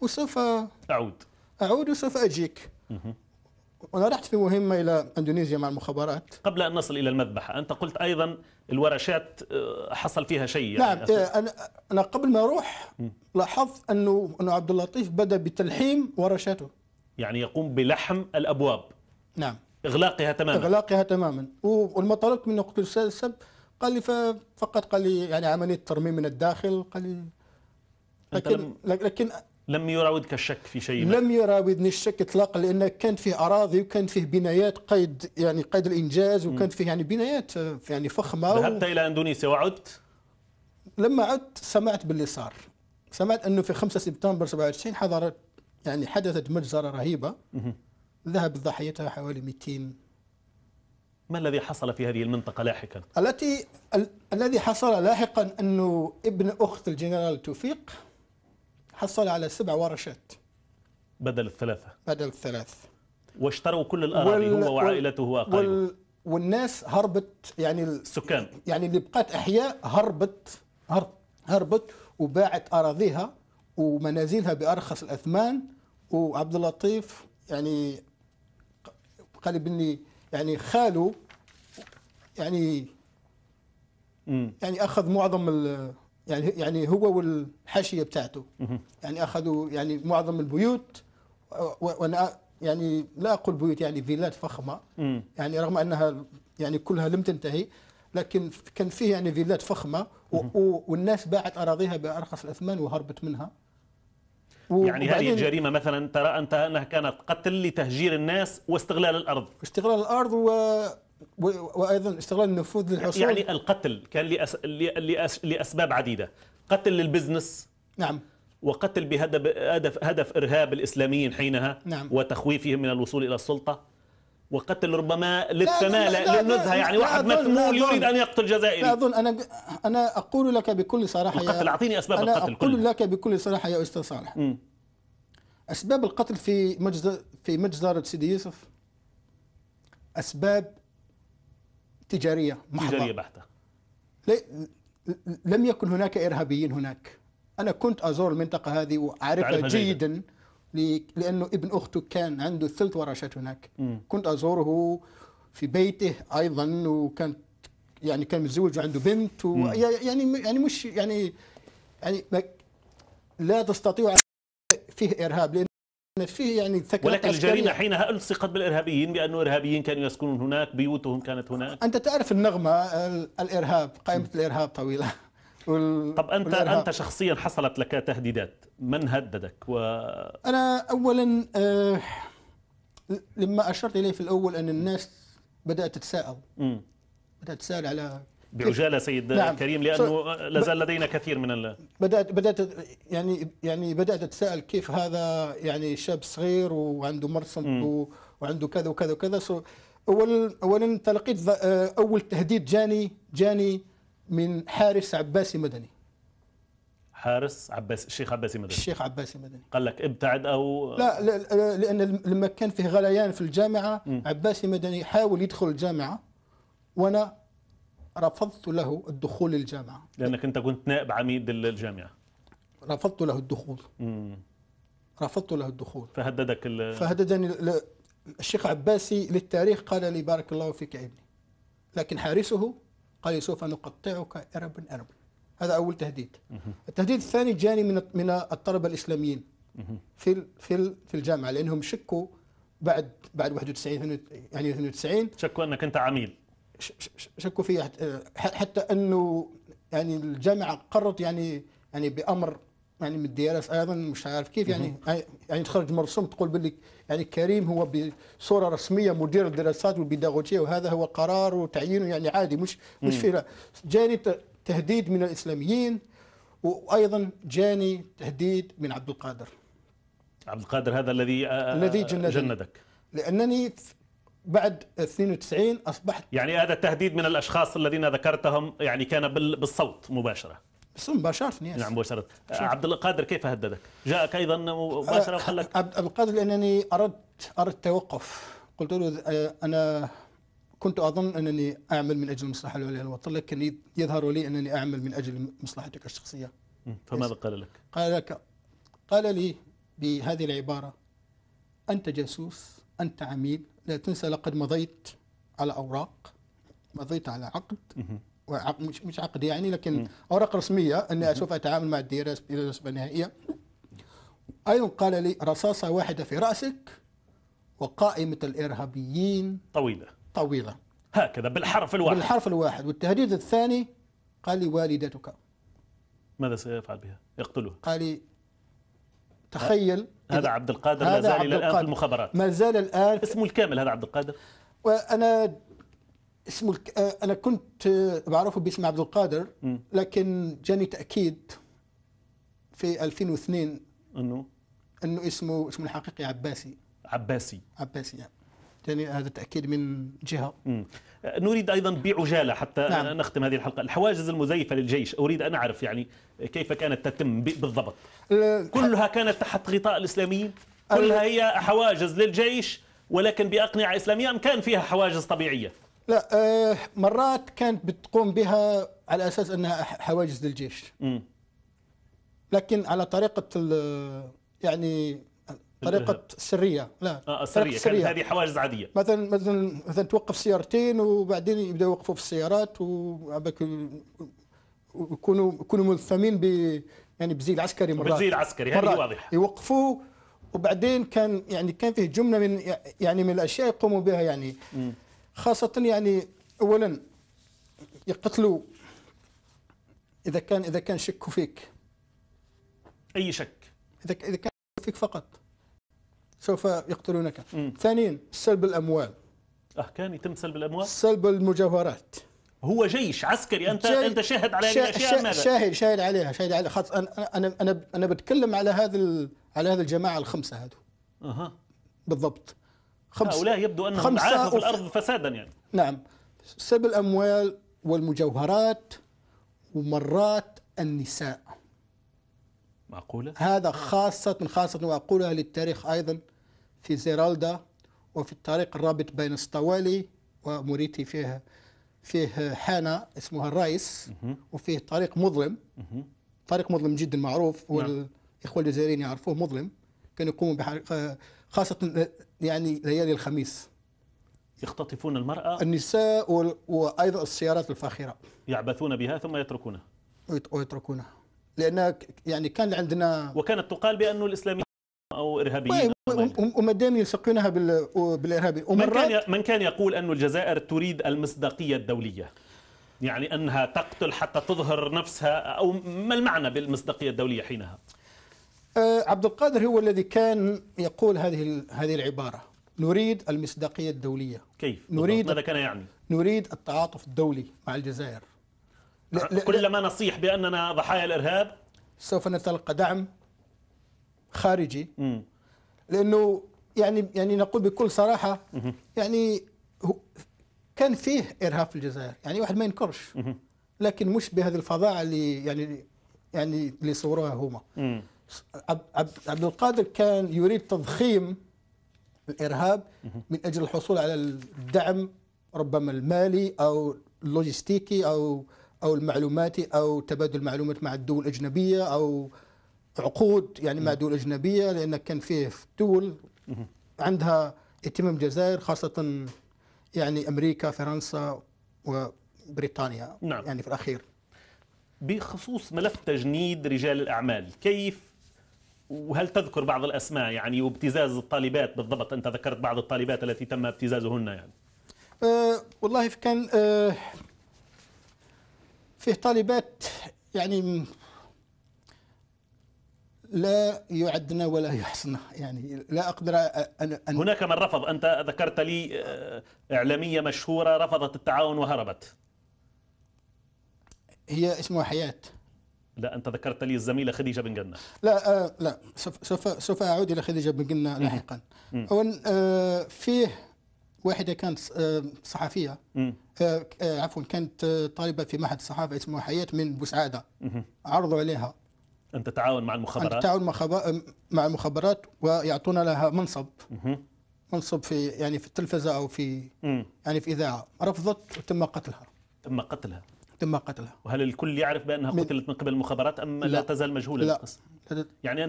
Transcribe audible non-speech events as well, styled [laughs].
وسوف أعود أعود وسوف أجيك وانا أنا رحت في مهمة إلى أندونيسيا مع المخابرات قبل أن نصل إلى المذبحة أنت قلت أيضا الورشات آه، حصل فيها شيء يعني نعم يعني أنا, أنا قبل ما أروح لاحظت أنه أنه عبد اللطيف بدأ بتلحيم ورشاته يعني يقوم بلحم الأبواب نعم إغلاقها تماما إغلاقها تماما ولما طلبت منه قلت له السب قال لي فقط قال لي يعني عملية ترميم من الداخل قال لي لكن لكن لم يراودك الشك في شيء لم يراودني الشك اطلاقا لان كان فيه اراضي وكان فيه بنايات قيد يعني قيد الانجاز وكان فيه يعني بنايات يعني فخمه ذهبت و... الى اندونيسيا وعدت لما عدت سمعت باللي صار سمعت انه في 5 سبتمبر 97 حضرت يعني حدثت مجزره رهيبه ذهب ضحيتها حوالي 200 ما الذي حصل في هذه المنطقة لاحقا؟ التي ال الذي حصل لاحقا أنه ابن أخت الجنرال توفيق حصل على سبع ورشات بدل الثلاثة بدل الثلاث واشتروا كل الأراضي وال... هو وعائلته وأقاربه وال... والناس هربت يعني السكان يعني اللي بقات أحياء هربت هربت وباعت أراضيها ومنازلها بأرخص الأثمان وعبد اللطيف يعني قال بني يعني خاله يعني يعني أخذ معظم يعني يعني هو والحاشيه بتاعته يعني اخذوا يعني معظم البيوت وانا يعني لا اقول بيوت يعني فيلات فخمه يعني رغم انها يعني كلها لم تنتهي لكن كان فيه يعني فيلات فخمه والناس باعت اراضيها بارخص الاثمان وهربت منها يعني هذه الجريمه مثلا ترى انت انها كانت قتل لتهجير الناس واستغلال الارض استغلال الارض و وايضا استغلال النفوذ للحصول يعني القتل كان لأس... لأس... لاسباب عديده قتل للبزنس نعم وقتل بهدف هدف, هدف ارهاب الاسلاميين حينها نعم. وتخويفهم من الوصول الى السلطه وقتل ربما للثمالة للنزهة يعني لا واحد مثمول يريد أن يقتل جزائري لا أظن أنا أنا أقول لك بكل صراحة القتل أعطيني أسباب أنا القتل أقول كل. لك بكل صراحة يا أستاذ صالح م. أسباب القتل في مجزر في مجزرة سيدي يوسف أسباب تجارية محضة تجارية بحتة لم يكن هناك إرهابيين هناك أنا كنت أزور المنطقة هذه وأعرفها جيدا, لأنه ابن أخته كان عنده ثلث ورشات هناك م. كنت أزوره في بيته أيضا وكان يعني كان متزوج وعنده بنت و يعني يعني مش يعني يعني لا تستطيع فيه إرهاب لأن فيه يعني ولكن الجريمه حينها الصقت بالارهابيين بانه ارهابيين كانوا يسكنون هناك بيوتهم كانت هناك انت تعرف النغمه الارهاب قائمه الارهاب طويله [laughs] وال... طب انت والإرهاب. انت شخصيا حصلت لك تهديدات من هددك و انا اولا آه لما اشرت اليه في الاول ان الناس بدات تتساءل بدات تتساءل على بعجاله سيد نعم. كريم لانه لا زال لدينا كثير من ال... بدات بدات يعني يعني بدات اتساءل كيف هذا يعني شاب صغير وعنده مرصد وعنده كذا وكذا وكذا اولا اولا تلقيت آه، اول تهديد جاني جاني من حارس عباسي مدني حارس عباس الشيخ عباسي مدني الشيخ عباسي مدني قال لك ابتعد او لا, لا, لان لما كان فيه غليان في الجامعه م. عباسي مدني حاول يدخل الجامعه وانا رفضت له الدخول الجامعة لأنك أنت كنت نائب عميد الجامعة رفضت له الدخول مم. رفضت له الدخول فهددك ال... فهددني ل... الشيخ عباسي للتاريخ قال لي بارك الله فيك يا ابني لكن حارسه قال لي سوف نقطعك أربا أربا هذا أول تهديد مم. التهديد الثاني جاني من من الطلبة الإسلاميين في في في الجامعة لأنهم شكوا بعد بعد 91 يعني 92 شكوا أنك أنت عميل شكوا فيها حتى انه يعني الجامعه قررت يعني يعني بامر يعني من الدراسه ايضا مش عارف كيف يعني يعني, يعني تخرج مرسوم تقول باللي يعني كريم هو بصوره رسميه مدير الدراسات والبيداغوجيه وهذا هو قرار وتعيينه يعني عادي مش مش في جاني تهديد من الاسلاميين وايضا جاني تهديد من عبد القادر عبد القادر هذا الذي آه، الذي آه، جندك لانني بعد 92 اصبحت يعني هذا التهديد من الاشخاص الذين ذكرتهم يعني كان بالصوت مباشره بالصوت مباشرة نعم مباشرة عبد القادر كيف هددك؟ جاءك ايضا مباشرة أه، وخلك عبد القادر لانني اردت اردت التوقف قلت له آه، انا كنت اظن انني اعمل من اجل المصلحة العليا للوطن لكن يظهر لي انني اعمل من اجل مصلحتك الشخصية فماذا قال لك؟ قال لك قال لي بهذه العبارة انت جاسوس أنت عميل لا تنسى لقد مضيت على أوراق مضيت على عقد مش مش عقد يعني لكن أوراق رسمية أني سوف أتعامل مع إلى الرسمية النهائية أيضا قال لي رصاصة واحدة في رأسك وقائمة الإرهابيين طويلة طويلة هكذا بالحرف الواحد بالحرف الواحد والتهديد الثاني قال لي والدتك ماذا سيفعل بها؟ يقتلها قال لي تخيل هذا عبد القادر ما زال الى الان في المخابرات ما زال الان اسمه الكامل هذا عبد القادر وانا اسمه الك... آه، انا كنت آه، بعرفه باسم عبد القادر لكن جاني تاكيد في 2002 انه انه اسمه اسمه الحقيقي عباسي عباسي عباسي يعني. يعني هذا تاكيد من جهه مم. نريد ايضا بعجاله حتى نعم. نختم هذه الحلقه الحواجز المزيفه للجيش اريد ان اعرف يعني كيف كانت تتم بالضبط كلها كانت تحت غطاء الاسلاميين كلها هي حواجز للجيش ولكن باقنعه اسلاميه ام كان فيها حواجز طبيعيه لا آه، مرات كانت بتقوم بها على اساس انها حواجز للجيش م. لكن على طريقه يعني طريقة سرية لا آه السرية كانت هذه حواجز عادية مثلا مثلا مثلا توقف سيارتين وبعدين يبداوا يوقفوا في السيارات ويكونوا يكونوا ملثمين ب يعني بزيل عسكري مرات بزيل عسكري هذه واضحة يوقفوا وبعدين كان يعني كان فيه جملة من يعني من الأشياء يقوموا بها يعني خاصة يعني أولا يقتلوا إذا كان إذا كان شكوا فيك أي شك إذا إذا كان فيك فقط سوف يقتلونك ثانيا سلب الأموال اه كان يتم سلب الأموال سلب المجوهرات هو جيش عسكري انت جي... انت شاهد على هذه الاشياء شاهد شاهد عليها شاهد عليها خاص انا انا انا انا بتكلم على هذا على هذه الجماعه الخمسه هذو اها بالضبط خمسة هؤلاء يبدو انهم عاثوا في الارض فسادا يعني نعم سلب الاموال والمجوهرات ومرات النساء معقولة؟ هذا خاصة خاصة وأقولها للتاريخ أيضا في زيرالدا وفي الطريق الرابط بين سطوالي وموريتي فيها فيه حانة اسمها الرئيس وفيه طريق مظلم طريق مظلم جدا معروف نعم. والإخوة الجزائريين يعرفوه مظلم كانوا يقوموا آه، خاصة آه، يعني ليالي الخميس يختطفون المرأة النساء وأيضا السيارات الفاخرة يعبثون بها ثم يتركونها ويتركونها لأن يعني كان عندنا وكانت تقال بأنه الإسلاميين أو إرهابيين طيب، وما دام يلصقونها بالإرهابي من كان, من كان يقول أن الجزائر تريد المصداقية الدولية يعني أنها تقتل حتى تظهر نفسها أو ما المعنى بالمصداقية الدولية حينها أه، عبد القادر هو الذي كان يقول هذه هذه العبارة نريد المصداقية الدولية كيف؟ نريد ماذا كان يعني؟ نريد التعاطف الدولي مع الجزائر كلما نصيح بأننا ضحايا الإرهاب سوف نتلقى دعم خارجي لأنه يعني يعني نقول بكل صراحة يعني كان فيه إرهاب في الجزائر يعني واحد ما ينكرش لكن مش بهذه الفظاعة اللي يعني يعني اللي صوروها هما عبد القادر كان يريد تضخيم الإرهاب من أجل الحصول على الدعم ربما المالي أو اللوجستيكي أو او المعلوماتي او تبادل معلومات مع الدول الاجنبيه او عقود يعني مع دول اجنبيه لان كان فيه دول عندها اهتمام الجزائر خاصه يعني امريكا فرنسا وبريطانيا نعم. يعني في الاخير بخصوص ملف تجنيد رجال الاعمال كيف وهل تذكر بعض الاسماء يعني وابتزاز الطالبات بالضبط انت ذكرت بعض الطالبات التي تم ابتزازهن يعني أه والله كان أه فيه طالبات يعني لا يعدنا ولا يحصنا يعني لا أقدر أن, أن هناك من رفض أنت ذكرت لي آه، إعلامية مشهورة رفضت التعاون وهربت هي اسمها حياة لا أنت ذكرت لي الزميلة خديجة بن جنة لا آه لا سوف سوف أعود إلى خديجة بن جنة لاحقا أولا آه فيه واحده كانت آه، صحفيه آه، آه، عفوا كانت طالبه في معهد الصحافه اسمه حياه من بوسعاده عرضوا عليها ان تتعاون مع المخابرات ان تتعاون مع المخابرات ويعطونا لها منصب منصب في يعني في التلفزه او في يعني في اذاعه رفضت وتم قتلها تم قتلها تم قتلها وهل الكل يعرف بانها قتلت من قبل المخابرات ام لا, لا تزال مجهوله لا القصه يعني انت